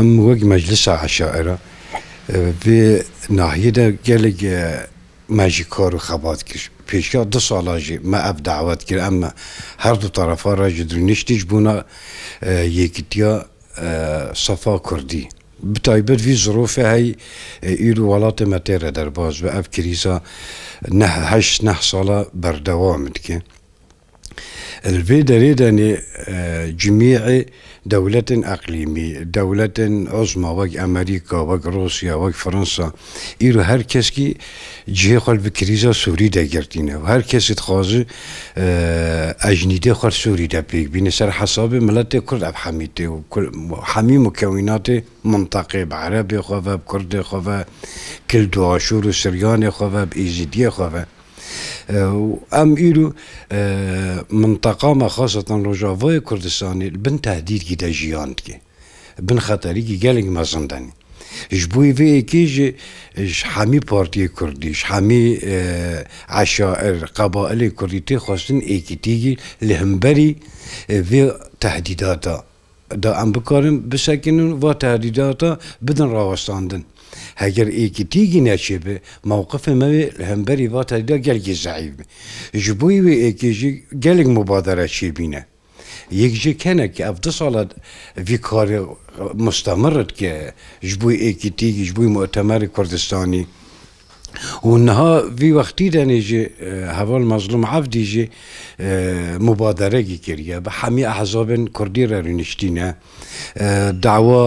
ام وەک مەجلسا عشاعرە بێ ناهیدە gelek مەژی کار و خەبات کرد پێشیا دو ساڵژی مە ئەف داوت کرد ئەمە هەردوو تەرەفا ڕژی درنیشتیش بوونە یەکتیا سەفا کوردی. بتایبەت وی زۆفە هەی ئیر و وڵاتە مەتێرە دەرباز بە ئەف کریسا نه ساڵە بەردەوامت کرد. البي دريدني جميع دولة أقليمي دولة عظمى وق أمريكا وق روسيا وق فرنسا إيرو هر کس کی جه خال به کریزا سوری ده گردینه و هر کس تخوازه اجنیده خال سوری ده پیگ بینه سر حساب ملت کرد اب حمیده و حمی مکونات منطقه بعرب خواه و کرد خواه کل دو آشور و سریان خواه و ایزیدی خواه ئەم ئیر و منتەقامە خاستان ڕۆژاوای کوردستانی بن تهدیدگی دە ژیانکی بن خەتەریکی گەلێک مەزندانی ji bo vê êkê jî ji hemî Partiye Kurdî ji hemî eşaer qebaelê Kurdî tê xwestin êkîtîgî li himberî vê tehdîdata دا ام بکارن بسکنن و تهدیداتا بدن راوستاندن هەگەر ئێکی تیگی نەچێ بێ مووقف مەوێ هەمبەری وا تاریدا گەلکی زعیب بێ ji بۆی wê êkêjî gelek mubadara çêbîne yekjê kenekî ev di sala vî karê mustamir dike ji bo êkî tîgî ji bo mutemerê Kurdistanî ونها في وقتی دنی هوال اه، مظلوم عبدی اه، مبادره گی کریه به همی احزاب کردی را رنشتینه اه، دعوا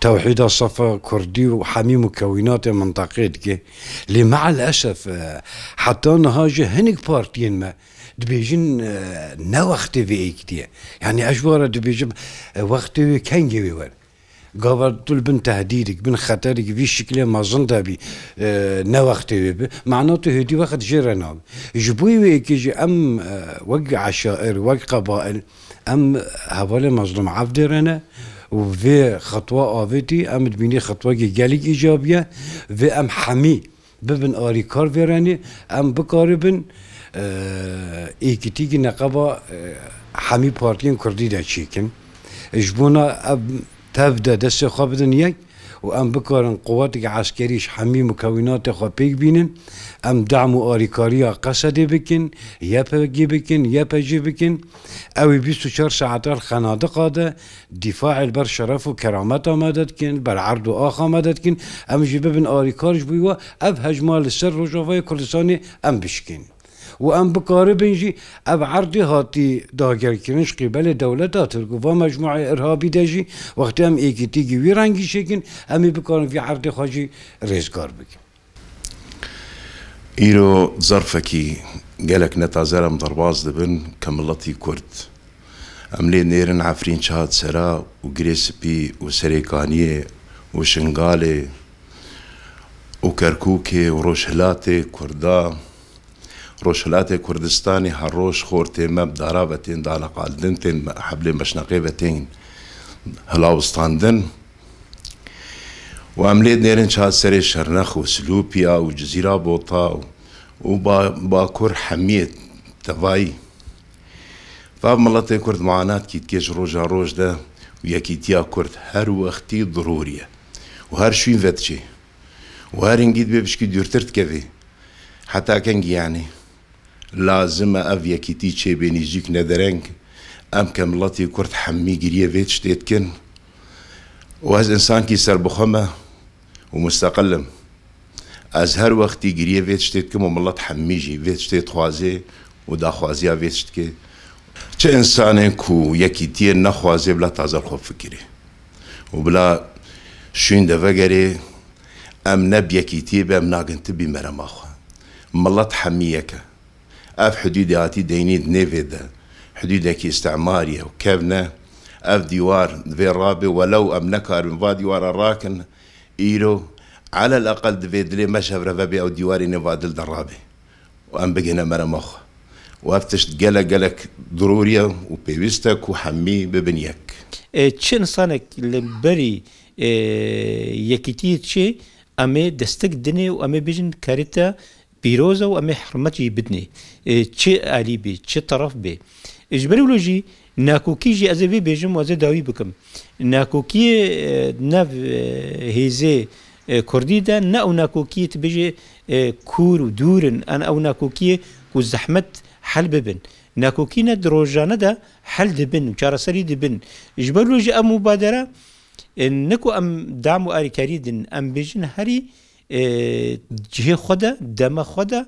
توحید صفا کردی و همی مكونات منطقه که لی مع الاسف حتی نها جه هنگ پارتین ما دبيجن نا وقت في ايك دي يعني اجوار دبيجن کنگی وی جوي طول بن تهديدك بن خطرك في شكل ما زنده بي اه نوقت بي معناته هدي وقت جيرانا جبوي ويكي ام آه، وق عشائر وق قبائل ام هوال مظلوم عبد رنا وفي خطوة آفتي ام تبيني خطوة جالك إيجابية في ام حمي ببن آري كار فيراني ام بكاربن اه ايكتيكي نقبا آه، حمي بارتين كردي دا چيكن جبونا اب تفدا دست خوا بدن یک و ام بکارن قوات عسکریش همه مکونات خوا پیک بینن ام دعم و آریکاری قصد بکن یا پگی بکن یا پجی بکن اوی 24 ساعت خناده قاده دفاع بر شرف و کرامت آمدد کن بر عرض و آخ آمدد کن ام جبه بن آریکارش بیوا اب هجمال سر رجوه کلسانی ام بشکن و ئەم بکاربنجی ئەب عردی هاتی داگەرکردنش قیبلێ دەولەتا ترکوڤ مەجموعی ئەرهابی دەژی وەختی ئەم ئێکیتیگی ویرانگی شێکن ئەمی في عردی خۆجی ڕێزگار بکە. ئیرۆ زەرفەکی گەلک نەتازەرم دەڕواز دەبن کە مڵەتی کورد. ئەم لێ نێرن عفرین چات سرا و گرێسپی و سەرێکانیە و شنگالێ و کەرکووکێ و ڕۆژهلاتێ کووردا، روشلاتي كردستاني هروش خورتي مب دارابتين دانا قالدنتين حبلين بشنقيبتين هلاوستاندن وعمليت نيرن شا سري شرنخ وسلوبيا وجزيرة بوطا وبا باكور حميت تفاي فاب ملاتي كرد معانات كي تكيش روجا روج ده ويكي تيا كرد هر وقتي ضرورية وهر شوين فاتشي وهر انجيد بيبشكي ديرترت كذي حتى كنجي يعني لازم لازمە ئەڤ یەکیتی چێبێ نزیک نەدەرەنگ ئەم کەمڵەتی کورد حەممی گریە بێت شتێتکن واز ئینسانکی سربخەمە و مستەقلم ئەز هەر وەختی گریە بێت شتێتکم و مڵەت حەممیژی بێت دید خوازه و داخوازیا بێت که چه کو یکی تیر نخوازه بلا تازه خوب فکرێ و بلا شوین به ام نەب بی بەم ناگەنتبی مەرەماخوا حمیه که اف حدود هاتي دينيد نيفيدا حدود حدودك استعمارية وكبنة اف ديوار في رابي ولو ام نكار من فا ديوار الراكن ايرو على الاقل دفيدلي مشهف رفابي او ديواري نفادل الدرابي وام بقينا مرا مخ وافتش قال قالك ضرورية وبيوستك وحمي ببنيك چن إيه، سانك لبري إيه، يكيتي تشي امي دستك دني وامي بيجن كاريتا پیرۆزە و ئەمێ حرمەتی بدنێ چێ ئالی ناكو كي جي ازي ژبرولۆژی ناکۆکیژی ئەزەوێ بێژم وازە داوی بکەم ناکۆکی إيه، نەڤ إيه، هێزێ کوردیدا إيه، نە ئەو ناکۆکیت بێژێ کور و دوورن ئەن ئەو ناکۆکیە و زەحمت حل ببن ناکۆکینە درۆژانەدا حل دەبن و چارەسەری دەبن ژبەرلۆژی ئەم و بادەرە نەکو ئەم دام و ئاریکاری دن ئەم بێژن جهه خدا دما خدا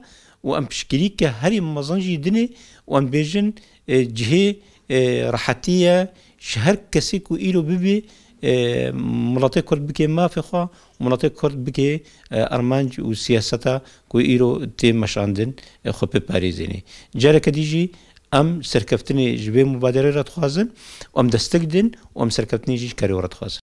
و ام پشگیری که هری مزانجی دنه و ام بیجن جهه راحتیه شهر کسی کو ایلو ببی مناطق کرد بکی مافی خوا مناطق کرد بکی ارمانج و سیاستا کو ایرو تی مشاندن خو په پاریزینی جره کدیجی ام سرکفتنی جبه مبادره رد خوازن ام دستک دن ام سرکفتنی جیش کاری رد خوازن